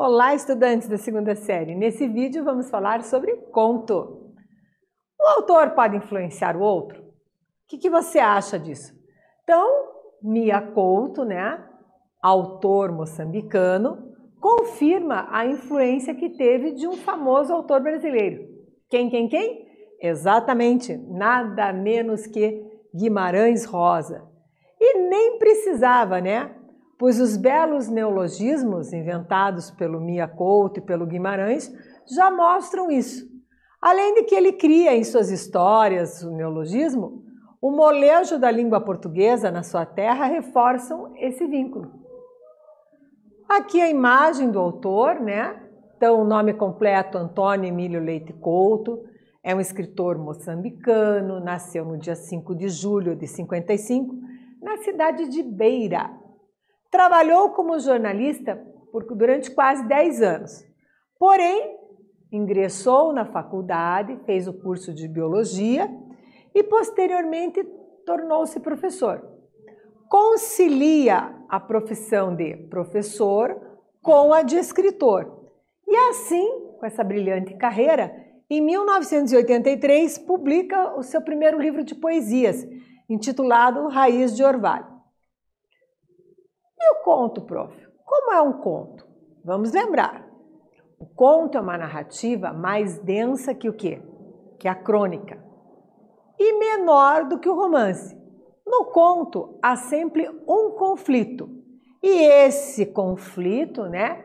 Olá, estudantes da segunda série! Nesse vídeo vamos falar sobre conto. O autor pode influenciar o outro? O que, que você acha disso? Então, Mia Couto, né, autor moçambicano, confirma a influência que teve de um famoso autor brasileiro. Quem, quem, quem? Exatamente, nada menos que Guimarães Rosa. E nem precisava, né? pois os belos neologismos inventados pelo Mia Couto e pelo Guimarães já mostram isso. Além de que ele cria em suas histórias o neologismo, o molejo da língua portuguesa na sua terra reforçam esse vínculo. Aqui a imagem do autor, né? Então, o nome completo Antônio Emílio Leite Couto, é um escritor moçambicano, nasceu no dia 5 de julho de 55, na cidade de Beira, Trabalhou como jornalista por, durante quase 10 anos. Porém, ingressou na faculdade, fez o curso de biologia e posteriormente tornou-se professor. Concilia a profissão de professor com a de escritor. E assim, com essa brilhante carreira, em 1983 publica o seu primeiro livro de poesias, intitulado Raiz de Orvalho. E o conto, prof? Como é um conto? Vamos lembrar. O conto é uma narrativa mais densa que o quê? Que a crônica. E menor do que o romance. No conto há sempre um conflito. E esse conflito, né,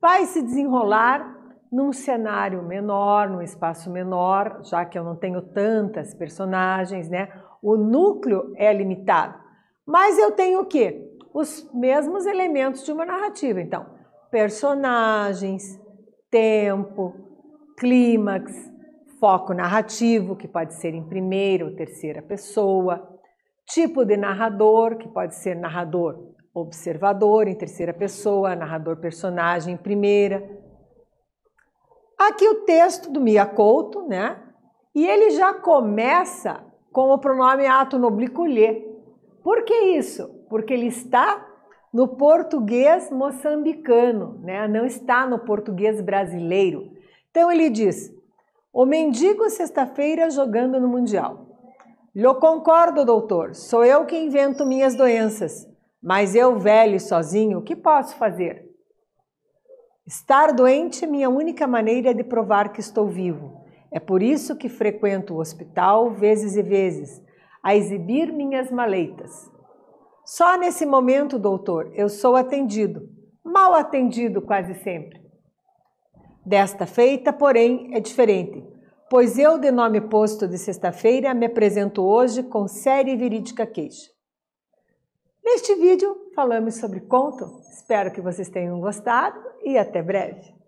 vai se desenrolar num cenário menor, num espaço menor, já que eu não tenho tantas personagens, né? O núcleo é limitado. Mas eu tenho o quê? os mesmos elementos de uma narrativa. Então, personagens, tempo, clímax, foco narrativo, que pode ser em primeira ou terceira pessoa, tipo de narrador, que pode ser narrador observador em terceira pessoa, narrador personagem em primeira. Aqui o texto do Mia Couto, né? E ele já começa com o pronome ato nobliculê. Por que isso? porque ele está no português moçambicano, né? não está no português brasileiro. Então ele diz: O mendigo sexta-feira jogando no Mundial. Eu concordo, doutor, sou eu que invento minhas doenças, mas eu, velho e sozinho, o que posso fazer? Estar doente é minha única maneira de provar que estou vivo. É por isso que frequento o hospital vezes e vezes, a exibir minhas maleitas. Só nesse momento, doutor, eu sou atendido, mal atendido quase sempre. Desta feita, porém, é diferente, pois eu, de nome posto de sexta-feira, me apresento hoje com série verídica queixa. Neste vídeo, falamos sobre conto, espero que vocês tenham gostado e até breve!